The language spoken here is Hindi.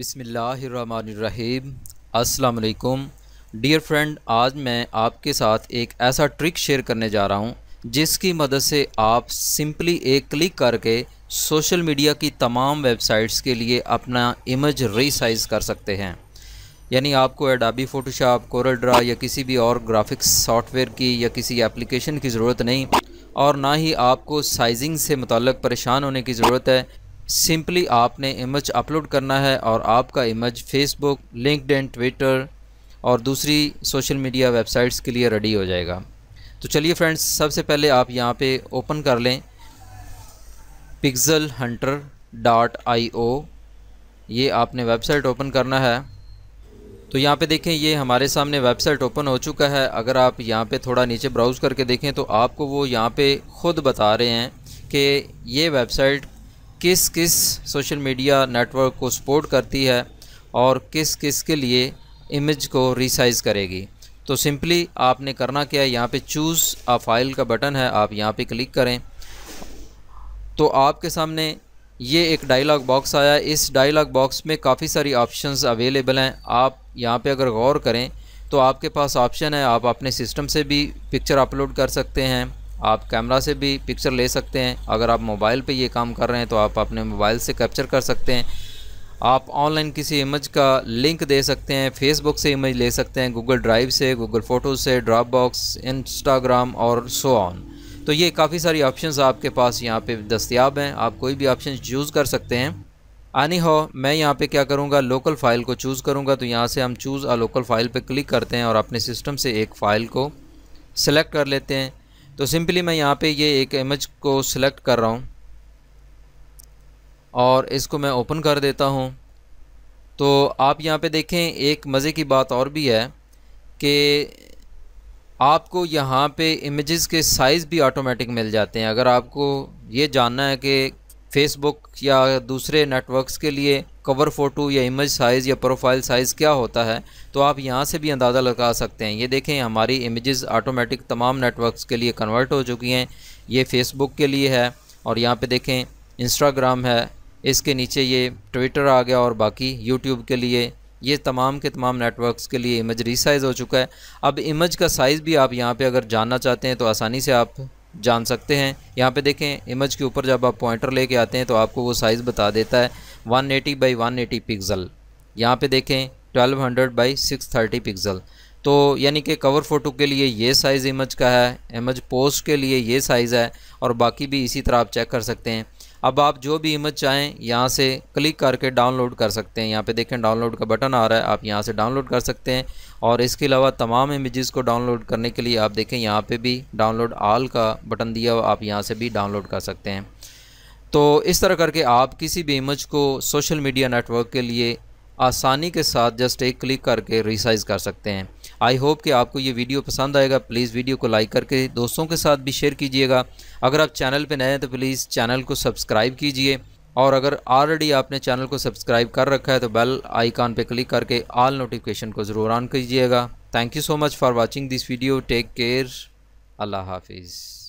बिसमीम अस्सलाम डियर फ्रेंड आज मैं आपके साथ एक ऐसा ट्रिक शेयर करने जा रहा हूँ जिसकी मदद से आप सिंपली एक क्लिक करके सोशल मीडिया की तमाम वेबसाइट्स के लिए अपना इमेज रीसाइज कर सकते हैं यानी आपको एडाबी फ़ोटोशॉप कोरल ड्रा या किसी भी और ग्राफिक्स सॉफ्टवेयर की या किसी एप्लीकेशन की ज़रूरत नहीं और ना ही आपको साइजिंग से मुतल परेशान होने की ज़रूरत है सिंपली आपने इमेज अपलोड करना है और आपका इमेज फेसबुक लिंकड ट्विटर और दूसरी सोशल मीडिया वेबसाइट्स के लिए रेडी हो जाएगा तो चलिए फ्रेंड्स सबसे पहले आप यहाँ पे ओपन कर लें pixel hunter dot I O ये आपने वेबसाइट ओपन करना है तो यहाँ पे देखें ये हमारे सामने वेबसाइट ओपन हो चुका है अगर आप यहाँ पे थोड़ा नीचे ब्राउज़ करके देखें तो आपको वो यहाँ पे ख़ुद बता रहे हैं कि ये वेबसाइट किस किस सोशल मीडिया नेटवर्क को सपोर्ट करती है और किस किस के लिए इमेज को रिसाइज़ करेगी तो सिंपली आपने करना क्या है यहाँ पे चूज़ आ फाइल का बटन है आप यहाँ पे क्लिक करें तो आपके सामने ये एक डायलॉग बॉक्स आया इस डायलॉग बॉक्स में काफ़ी सारी ऑप्शंस अवेलेबल हैं आप यहाँ पे अगर गौर करें तो आपके पास ऑप्शन है आप अपने सिस्टम से भी पिक्चर अपलोड कर सकते हैं आप कैमरा से भी पिक्चर ले सकते हैं अगर आप मोबाइल पे ये काम कर रहे हैं तो आप अपने मोबाइल से कैप्चर कर सकते हैं आप ऑनलाइन किसी इमेज का लिंक दे सकते हैं फेसबुक से इमेज ले सकते हैं गूगल ड्राइव से गूगल फ़ोटोज़ से ड्रॉप बॉक्स इंस्टाग्राम और सो ऑन तो ये काफ़ी सारी ऑप्शंस आपके पास यहाँ पे दस्तियाब हैं आप कोई भी ऑप्शन चूज़ कर सकते हैं आनी हो मैं यहाँ पे क्या करूँगा लोकल फ़ाइल को चूज़ करूँगा तो यहाँ से हम चूज़ आ लोकल फ़ाइल पे क्लिक करते हैं और अपने सिस्टम से एक फ़ाइल को सिलेक्ट कर लेते हैं तो सिंपली मैं यहाँ पे ये एक इमेज को सिलेक्ट कर रहा हूँ और इसको मैं ओपन कर देता हूँ तो आप यहाँ पे देखें एक मज़े की बात और भी है कि आपको यहाँ पे इमेजेस के साइज़ भी ऑटोमेटिक मिल जाते हैं अगर आपको ये जानना है कि फ़ेसबुक या दूसरे नेटवर्क्स के लिए कवर फ़ोटो या इमेज साइज़ या प्रोफाइल साइज़ क्या होता है तो आप यहाँ से भी अंदाज़ा लगा सकते हैं ये देखें हमारी इमेजेस ऑटोमेटिक तमाम नेटवर्क्स के लिए कन्वर्ट हो चुकी हैं ये फेसबुक के लिए है और यहाँ पे देखें इंस्टाग्राम है इसके नीचे ये ट्विटर आ गया और बाकी यूट्यूब के लिए ये तमाम के तमाम नेटवर्क्स के लिए इमेज रिसाइज़ हो चुका है अब इमेज का साइज़ भी आप यहाँ पर अगर जानना चाहते हैं तो आसानी से आप जान सकते हैं यहाँ पे देखें इमेज के ऊपर जब आप पॉइंटर लेके आते हैं तो आपको वो साइज़ बता देता है 180 eighty by one eighty pixel यहाँ पे देखें 1200 हंड्रेड बाई सिक्स पिक्सल तो यानी कि कवर फ़ोटो के लिए ये साइज़ इमेज का है इमेज पोस्ट के लिए ये साइज़ है और बाकी भी इसी तरह आप चेक कर सकते हैं अब आप जो भी इमेज चाहें यहाँ से क्लिक करके डाउनलोड कर सकते हैं यहाँ पे देखें डाउनलोड का बटन आ रहा है आप यहाँ से डाउनलोड कर सकते हैं और इसके अलावा तमाम इमेज़ को डाउनलोड करने के लिए आप देखें यहाँ पे भी डाउनलोड आल का बटन दिया हुआ आप यहाँ से भी डाउनलोड कर सकते हैं तो इस तरह करके आप किसी भी इमेज को सोशल मीडिया नेटवर्क के लिए आसानी के साथ जस्ट एक क्लिक करके रिसाइज़ कर सकते हैं आई होप कि आपको ये वीडियो पसंद आएगा प्लीज़ वीडियो को लाइक करके दोस्तों के साथ भी शेयर कीजिएगा अगर आप चैनल पर नए हैं तो प्लीज़ चैनल को सब्सक्राइब कीजिए और अगर ऑलरेडी आपने चैनल को सब्सक्राइब कर रखा है तो बेल आइकॉन पर क्लिक करके ऑल नोटिफिकेशन को ज़रूर ऑन कीजिएगा thank you so much for watching this video take care अल्लाह हाफिज़